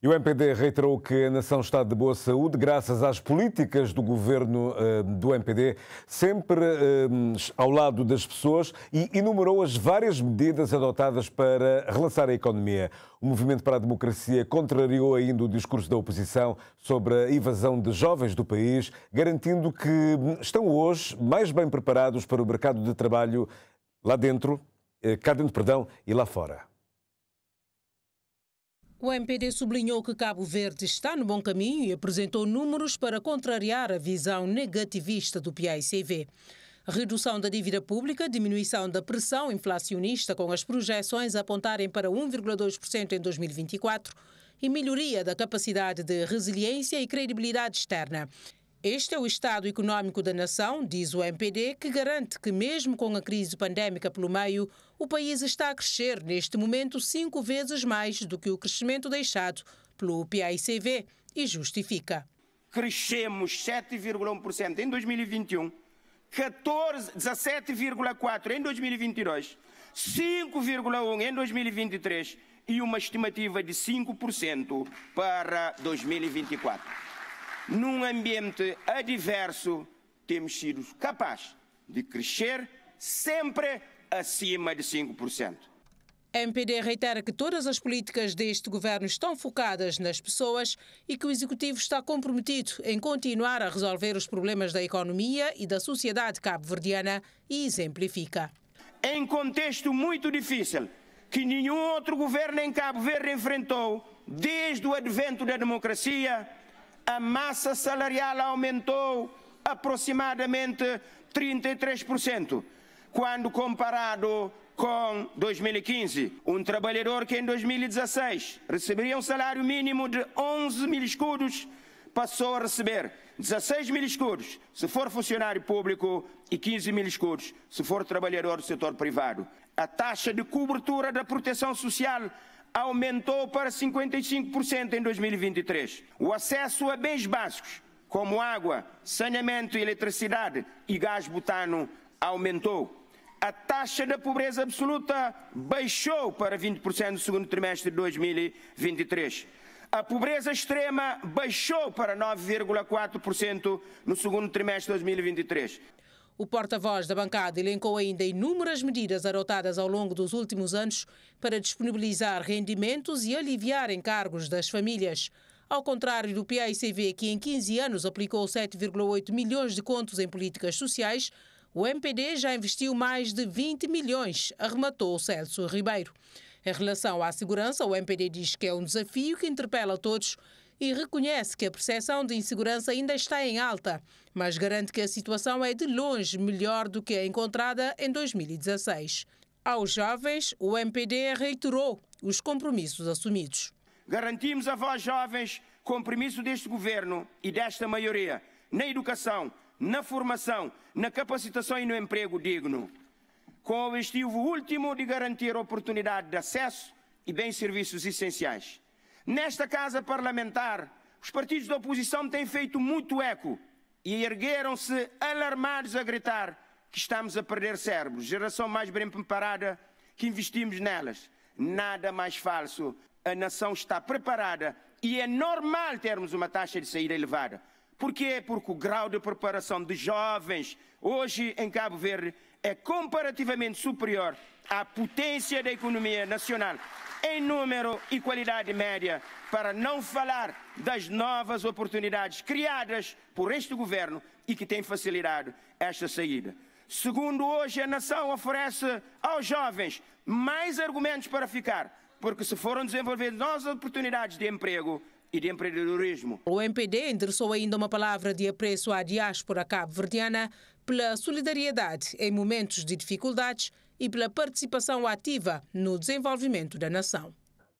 E o MPD reiterou que a nação está de boa saúde graças às políticas do governo eh, do MPD, sempre eh, ao lado das pessoas, e enumerou as várias medidas adotadas para relançar a economia. O Movimento para a Democracia contrariou ainda o discurso da oposição sobre a invasão de jovens do país, garantindo que estão hoje mais bem preparados para o mercado de trabalho lá dentro, eh, cá dentro, perdão, e lá fora. O MPD sublinhou que Cabo Verde está no bom caminho e apresentou números para contrariar a visão negativista do PICV. Redução da dívida pública, diminuição da pressão inflacionista, com as projeções apontarem para 1,2% em 2024, e melhoria da capacidade de resiliência e credibilidade externa. Este é o estado econômico da nação, diz o MPD, que garante que, mesmo com a crise pandémica pelo meio, o país está a crescer neste momento cinco vezes mais do que o crescimento deixado pelo PICV e justifica. Crescemos 7,1% em 2021, 17,4% em 2022, 5,1% em 2023 e uma estimativa de 5% para 2024 num ambiente adverso, temos sido capazes de crescer sempre acima de 5%. A MPD reitera que todas as políticas deste governo estão focadas nas pessoas e que o executivo está comprometido em continuar a resolver os problemas da economia e da sociedade cabo-verdiana e exemplifica. Em contexto muito difícil, que nenhum outro governo em Cabo Verde enfrentou desde o advento da democracia, a massa salarial aumentou aproximadamente 33%, quando comparado com 2015. Um trabalhador que em 2016 receberia um salário mínimo de 11 mil escudos passou a receber 16 mil escudos se for funcionário público e 15 mil escudos se for trabalhador do setor privado. A taxa de cobertura da proteção social aumentou para 55% em 2023. O acesso a bens básicos, como água, saneamento, eletricidade e gás butano, aumentou. A taxa da pobreza absoluta baixou para 20% no segundo trimestre de 2023. A pobreza extrema baixou para 9,4% no segundo trimestre de 2023. O porta-voz da bancada elencou ainda inúmeras medidas adotadas ao longo dos últimos anos para disponibilizar rendimentos e aliviar encargos das famílias. Ao contrário do PICV, que em 15 anos aplicou 7,8 milhões de contos em políticas sociais, o MPD já investiu mais de 20 milhões, arrematou Celso Ribeiro. Em relação à segurança, o MPD diz que é um desafio que interpela todos e reconhece que a percepção de insegurança ainda está em alta, mas garante que a situação é de longe melhor do que a encontrada em 2016. Aos jovens, o MPD reiterou os compromissos assumidos. Garantimos a vós, jovens, compromisso deste governo e desta maioria na educação, na formação, na capacitação e no emprego digno, com o objetivo último de garantir oportunidade de acesso e bens serviços essenciais. Nesta casa parlamentar, os partidos da oposição têm feito muito eco e ergueram-se alarmados a gritar que estamos a perder cérebros, geração mais bem preparada que investimos nelas. Nada mais falso. A nação está preparada e é normal termos uma taxa de saída elevada. Porquê? Porque o grau de preparação de jovens hoje em Cabo Verde é comparativamente superior à potência da economia nacional em número e qualidade média, para não falar das novas oportunidades criadas por este governo e que têm facilitado esta saída. Segundo, hoje a nação oferece aos jovens mais argumentos para ficar, porque se foram desenvolvidas novas oportunidades de emprego, e de empreendedorismo. O MPD endereçou ainda uma palavra de apreço à diáspora cabo-verdiana pela solidariedade em momentos de dificuldades e pela participação ativa no desenvolvimento da nação.